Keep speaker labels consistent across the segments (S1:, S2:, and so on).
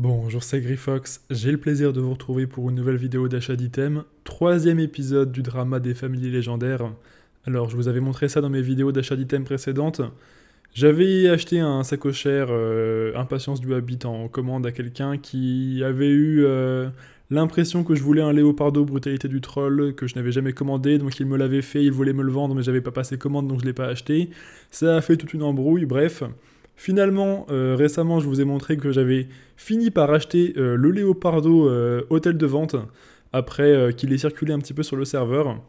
S1: Bonjour, c'est Grifox. J'ai le plaisir de vous retrouver pour une nouvelle vidéo d'achat d'items, troisième épisode du drama des familles légendaires. Alors, je vous avais montré ça dans mes vidéos d'achat d'items précédentes. J'avais acheté un sacochère euh, Impatience du Habit en commande à quelqu'un qui avait eu euh, l'impression que je voulais un Léopardo Brutalité du Troll que je n'avais jamais commandé, donc il me l'avait fait, il voulait me le vendre, mais j'avais pas passé commande donc je l'ai pas acheté. Ça a fait toute une embrouille, bref. Finalement, euh, récemment, je vous ai montré que j'avais fini par acheter euh, le Léopardo euh, hôtel de vente après qu'il ait circulé un petit peu sur le serveur.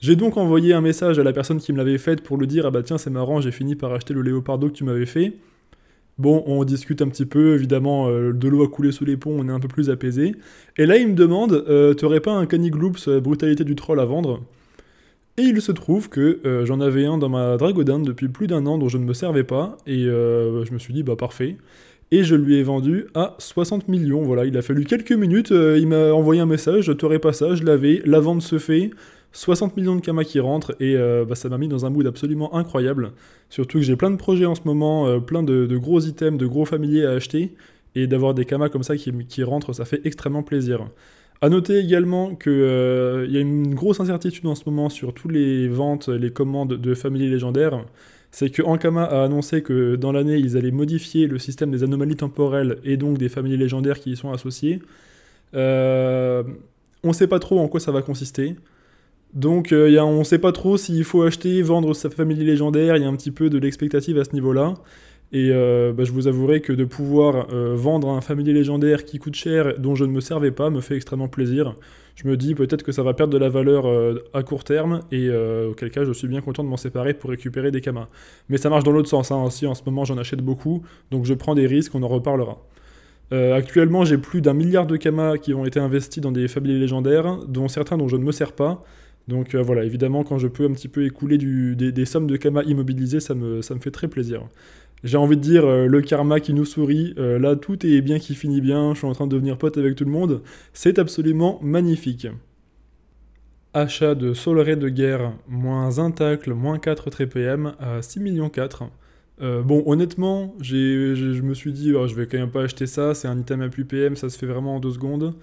S1: J'ai donc envoyé un message à la personne qui me l'avait fait pour lui dire Ah bah tiens, c'est marrant, j'ai fini par acheter le Léopardo que tu m'avais fait. Bon, on discute un petit peu, évidemment, de l'eau a coulé sous les ponts, on est un peu plus apaisé. Et là, il me demande T'aurais pas un Canigloops Brutalité du Troll à vendre et il se trouve que euh, j'en avais un dans ma Dragodin depuis plus d'un an dont je ne me servais pas, et euh, je me suis dit, bah parfait. Et je lui ai vendu à 60 millions, voilà, il a fallu quelques minutes, euh, il m'a envoyé un message, je t'aurais pas ça, je l'avais, la vente se fait, 60 millions de kamas qui rentrent, et bah, ça m'a mis dans un mood absolument incroyable. Surtout que j'ai plein de projets en ce moment, plein de, gros items, de gros familiers à acheter, et d'avoir des kamas comme ça qui rentrent, ça fait extrêmement plaisir. À noter également qu'il euh, y a une grosse incertitude en ce moment sur toutes les ventes, les commandes de familles légendaires. C'est que Ankama a annoncé que dans l'année, ils allaient modifier le système des anomalies temporelles et donc des familles légendaires qui y sont associées. Euh, on ne sait pas trop en quoi ça va consister. Donc euh, on ne sait pas trop s'il faut acheter, vendre sa famille légendaire, il y a un petit peu de l'expectative à ce niveau-là. Et euh, bah, je vous avouerai que de pouvoir euh, vendre un familier légendaire qui coûte cher, dont je ne me servais pas, me fait extrêmement plaisir. Je me dis peut-être que ça va perdre de la valeur euh, à court terme, et auquel cas je suis bien content de m'en séparer pour récupérer des camas. Mais ça marche dans l'autre sens, hein, en ce moment j'en achète beaucoup, donc je prends des risques, on en reparlera. actuellement j'ai plus d'un milliard de kamas qui ont été investis dans des familiers légendaires, dont certains dont je ne me sers pas, donc voilà, évidemment, quand je peux un petit peu écouler des, sommes de camas immobilisées, ça ça me fait très plaisir j'ai envie de dire euh, le karma qui nous sourit, euh, là tout est bien qui finit bien, je suis en train de devenir pote avec tout le monde, c'est absolument magnifique. Achat de Ray de guerre, moins un tacle, moins 4 TPM à 6 millions 4. Euh, bon, honnêtement, je me suis dit, oh, je vais quand même pas acheter ça, c'est un item à plus PM, ça se fait vraiment en 2 secondes.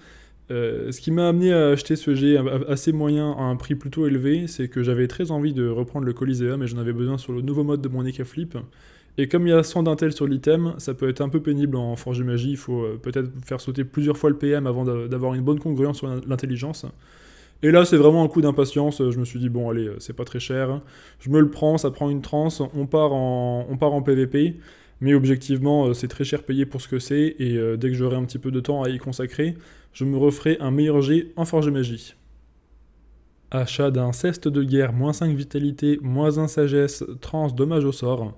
S1: ce qui m'a amené à acheter ce jet assez moyen à un prix plutôt élevé, c'est que j'avais très envie de reprendre le Coliseum et j'en avais besoin sur le nouveau mode de mon Ekaflip. Et comme il y a 100 d'intel sur l'item, ça peut être un peu pénible en forge magie. Il faut euh, peut-être faire sauter plusieurs fois le PM avant d'avoir une bonne congruence sur l'intelligence. Et là, c'est vraiment un coup d'impatience. Je me suis dit, bon, allez, euh, c'est pas très cher. Je me le prends, ça prend une transe. On part en, on part en PVP. Mais objectivement, euh, c'est très cher payé pour ce que c'est. Et dès que j'aurai un petit peu de temps à y consacrer, je me referai un meilleur jet en forge magie. Achat d'un ceste de guerre, moins 5 vitalité, moins 1 sagesse, trans dommage au sort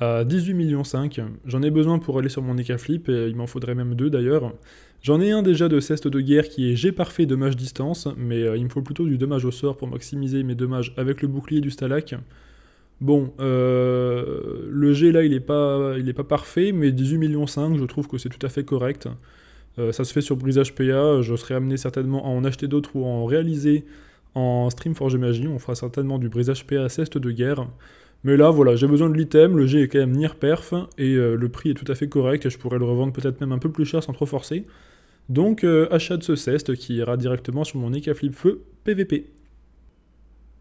S1: à euh, 18 millions 5. J'en ai besoin pour aller sur mon Ekaflip, et il m'en faudrait même deux d'ailleurs. J'en ai un déjà de ceste de guerre qui est G parfait dommage distance, mais euh, il me faut plutôt du dommage au sort pour maximiser mes dommages avec le bouclier du Stalak. Bon, euh, le G là il est pas, il est pas parfait, mais 18 millions 5, je trouve que c'est tout à fait correct. ça se fait sur brisage PA, je serai amené certainement à en acheter d'autres ou à en réaliser en stream Forge Magie. On fera certainement du brisage PA ceste de guerre. Mais là, voilà, j'ai besoin de l'item, le jet est quand même near perf, et euh, le prix est tout à fait correct, et je pourrais le revendre peut-être même un peu plus cher sans trop forcer. Donc, euh, achat de ce ceste qui ira directement sur mon Eka Feu PVP.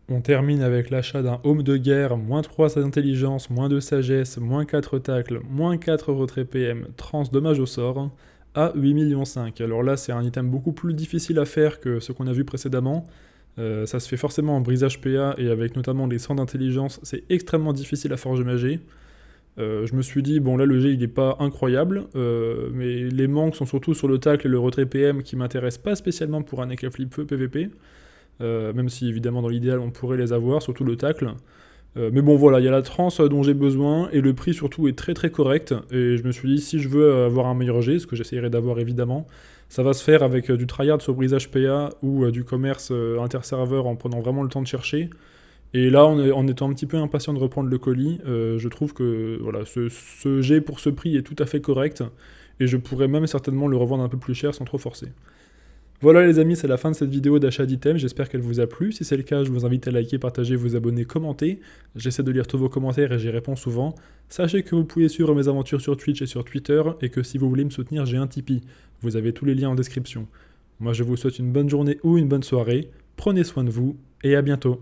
S1: On termine avec l'achat d'un home de guerre, moins 3 intelligence, moins 2 sagesse, moins 4 tacles, moins 4 retrait PM, trans dommage au sort, à 8 millions 5. Alors là, c'est un item beaucoup plus difficile à faire que ce qu'on a vu précédemment. Euh, ça se fait forcément en brisage PA et avec notamment les sens d'intelligence, c'est extrêmement difficile à forger G. Euh, je me suis dit, bon là le G il n'est pas incroyable, euh, mais les manques sont surtout sur le tacle et le retrait PM qui m'intéressent pas spécialement pour un éclat flip PVP, même si évidemment dans l'idéal on pourrait les avoir, surtout le tacle. Euh, mais bon, voilà, il y a la transe dont j'ai besoin et le prix surtout est très très correct. Et je me suis dit, si je veux euh, avoir un meilleur jet, ce que j'essaierai d'avoir évidemment, ça va se faire avec euh, du tryhard sur brisage PA ou du commerce interserveur en prenant vraiment le temps de chercher. Et là, en, étant un petit peu impatient de reprendre le colis, je trouve que voilà, ce, ce jet pour ce prix est tout à fait correct et je pourrais même certainement le revendre un peu plus cher sans trop forcer. Voilà les amis, c'est la fin de cette vidéo d'achat d'items, j'espère qu'elle vous a plu. Si c'est le cas, je vous invite à liker, partager, vous abonner, commenter. J'essaie de lire tous vos commentaires et j'y réponds souvent. Sachez que vous pouvez suivre mes aventures sur Twitch et sur Twitter et que si vous voulez me soutenir, j'ai un Tipeee. Vous avez tous les liens en description. Moi je vous souhaite une bonne journée ou une bonne soirée, prenez soin de vous et à bientôt.